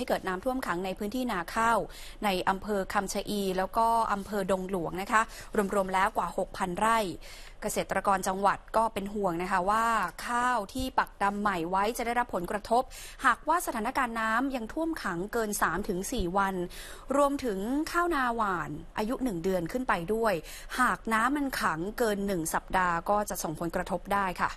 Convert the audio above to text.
ให้เกิดน้ำท่วมขังในพื้นที่นาข้าว ในอำเภอคำชะอี แล้วก็อำเภอดงหลวงนะคะ รวมๆแล้วกว่า 6,000 ไร่ เกษตรกรจังหวัดก็เป็นห่วงนะคะว่า ข้าวที่ปักดำใหม่ไว้จะได้รับผลกระทบ หากว่าสถานการณ์น้ำยังท่วมขังเกิน 3-4 วัน รวมถึงข้าวนาหวาน อายุ 1 เดือนขึ้นไปด้วย หากน้ำมันขังเกิน1สัปดาห์ ก็จะส่งผลกระทบได้ค่ะ